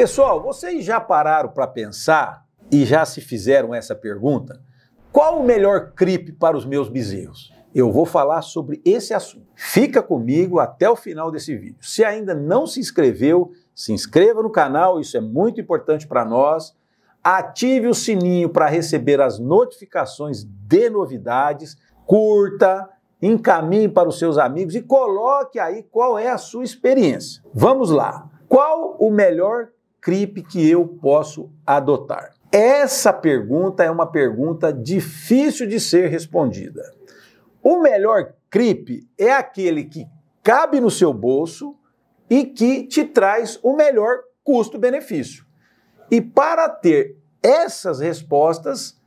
Pessoal, vocês já pararam para pensar e já se fizeram essa pergunta? Qual o melhor cripe para os meus bezerros? Eu vou falar sobre esse assunto. Fica comigo até o final desse vídeo. Se ainda não se inscreveu, se inscreva no canal, isso é muito importante para nós. Ative o sininho para receber as notificações de novidades. Curta, encaminhe para os seus amigos e coloque aí qual é a sua experiência. Vamos lá. Qual o melhor CRIP que eu posso adotar? Essa pergunta é uma pergunta difícil de ser respondida. O melhor CRIP é aquele que cabe no seu bolso e que te traz o melhor custo-benefício. E para ter essas respostas,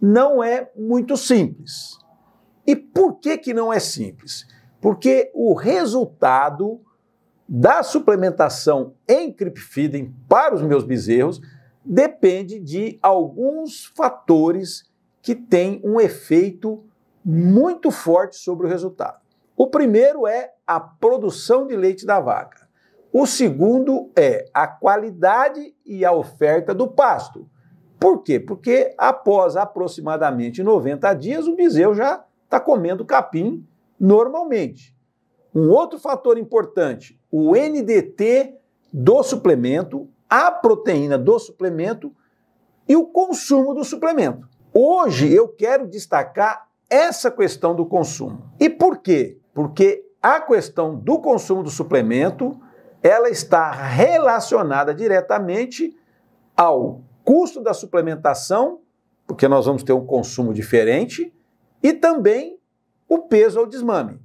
não é muito simples. E por que, que não é simples? Porque o resultado da suplementação em creep feeding para os meus bezerros depende de alguns fatores que têm um efeito muito forte sobre o resultado. O primeiro é a produção de leite da vaca. O segundo é a qualidade e a oferta do pasto. Por quê? Porque após aproximadamente 90 dias, o bezerro já está comendo capim normalmente. Um outro fator importante, o NDT do suplemento, a proteína do suplemento e o consumo do suplemento. Hoje eu quero destacar essa questão do consumo. E por quê? Porque a questão do consumo do suplemento, ela está relacionada diretamente ao custo da suplementação, porque nós vamos ter um consumo diferente, e também o peso ao desmame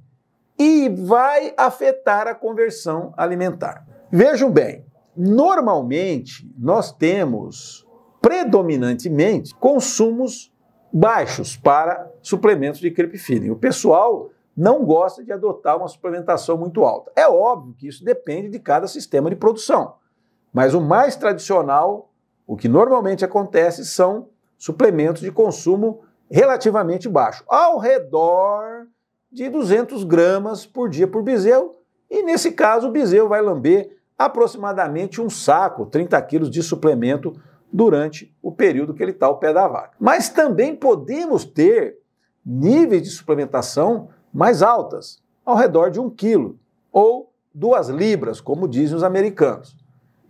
e vai afetar a conversão alimentar. Vejam bem, normalmente nós temos predominantemente consumos baixos para suplementos de crepifiling. O pessoal não gosta de adotar uma suplementação muito alta. É óbvio que isso depende de cada sistema de produção, mas o mais tradicional, o que normalmente acontece, são suplementos de consumo relativamente baixo, ao redor de 200 gramas por dia por bezerro, e nesse caso o bezerro vai lamber aproximadamente um saco, 30 quilos de suplemento durante o período que ele está ao pé da vaca. Mas também podemos ter níveis de suplementação mais altas, ao redor de 1 quilo, ou 2 libras, como dizem os americanos.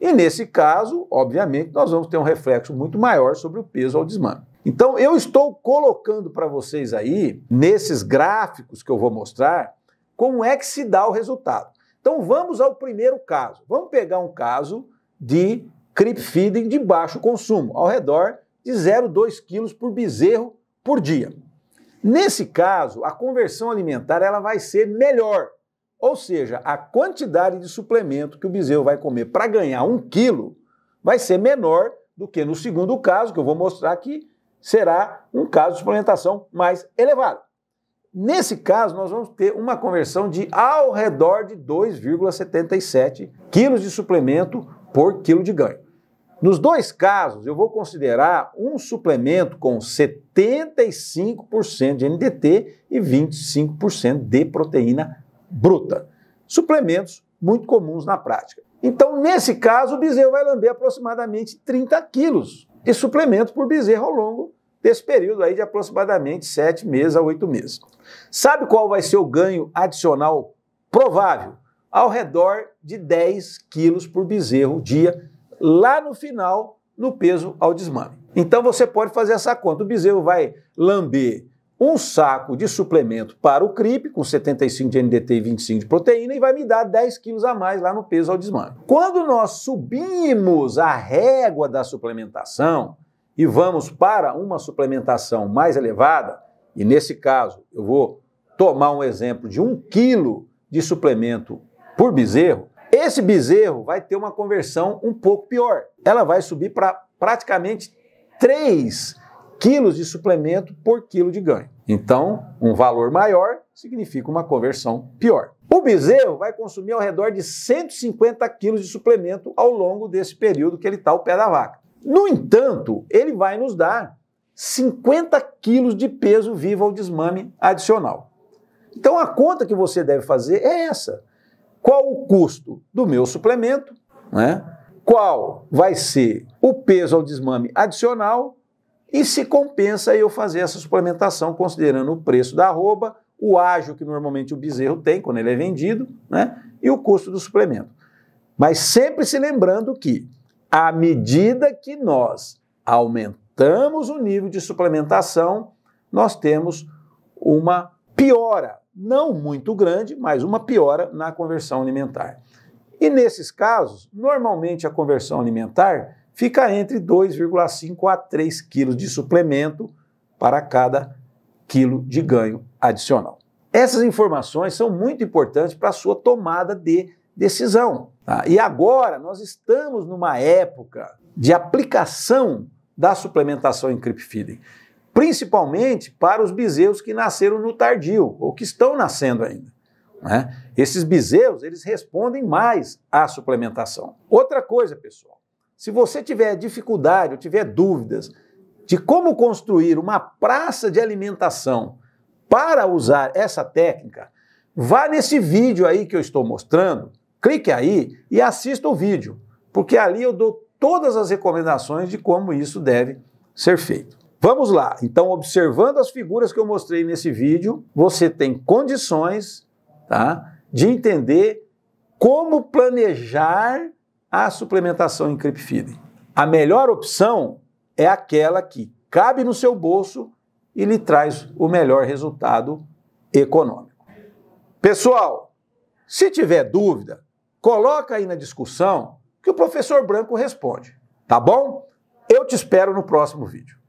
E nesse caso, obviamente, nós vamos ter um reflexo muito maior sobre o peso ao desmame. Então, eu estou colocando para vocês aí, nesses gráficos que eu vou mostrar, como é que se dá o resultado. Então, vamos ao primeiro caso. Vamos pegar um caso de creep feeding de baixo consumo, ao redor de 0,2 quilos por bezerro por dia. Nesse caso, a conversão alimentar ela vai ser melhor, ou seja, a quantidade de suplemento que o bezerro vai comer para ganhar um quilo vai ser menor do que no segundo caso, que eu vou mostrar aqui, será um caso de suplementação mais elevado. Nesse caso, nós vamos ter uma conversão de ao redor de 2,77 quilos de suplemento por quilo de ganho. Nos dois casos, eu vou considerar um suplemento com 75% de NDT e 25% de proteína bruta. Suplementos muito comuns na prática. Então, nesse caso, o bezerro vai lamber aproximadamente 30 quilos de suplemento por bezerro ao longo desse período aí de aproximadamente sete meses a oito meses. Sabe qual vai ser o ganho adicional provável? Ao redor de 10 quilos por bezerro dia, lá no final, no peso ao desmame. Então você pode fazer essa conta. O bezerro vai lamber um saco de suplemento para o CRIP, com 75 de NDT e 25 de proteína, e vai me dar 10 quilos a mais lá no peso ao desmame. Quando nós subimos a régua da suplementação e vamos para uma suplementação mais elevada, e nesse caso eu vou tomar um exemplo de 1 quilo de suplemento por bezerro, esse bezerro vai ter uma conversão um pouco pior. Ela vai subir para praticamente 3 quilos de suplemento por quilo de ganho. Então, um valor maior significa uma conversão pior. O bezerro vai consumir ao redor de 150 quilos de suplemento ao longo desse período que ele está ao pé da vaca. No entanto, ele vai nos dar 50 quilos de peso vivo ao desmame adicional. Então, a conta que você deve fazer é essa. Qual o custo do meu suplemento? Né? Qual vai ser o peso ao desmame adicional? E se compensa eu fazer essa suplementação considerando o preço da arroba, o ágio que normalmente o bezerro tem quando ele é vendido, né? E o custo do suplemento. Mas sempre se lembrando que, à medida que nós aumentamos o nível de suplementação, nós temos uma piora, não muito grande, mas uma piora na conversão alimentar. E nesses casos, normalmente a conversão alimentar fica entre 2,5 a 3 quilos de suplemento para cada quilo de ganho adicional. Essas informações são muito importantes para a sua tomada de decisão. Tá? E agora nós estamos numa época de aplicação da suplementação em creep feeding, principalmente para os bezerros que nasceram no tardio ou que estão nascendo ainda. Né? Esses bezerros eles respondem mais à suplementação. Outra coisa, pessoal, se você tiver dificuldade ou tiver dúvidas de como construir uma praça de alimentação para usar essa técnica, vá nesse vídeo aí que eu estou mostrando, clique aí e assista o vídeo, porque ali eu dou todas as recomendações de como isso deve ser feito. Vamos lá. Então, observando as figuras que eu mostrei nesse vídeo, você tem condições, tá, de entender como planejar a suplementação em feed. A melhor opção é aquela que cabe no seu bolso e lhe traz o melhor resultado econômico. Pessoal, se tiver dúvida, coloca aí na discussão que o professor Branco responde, tá bom? Eu te espero no próximo vídeo.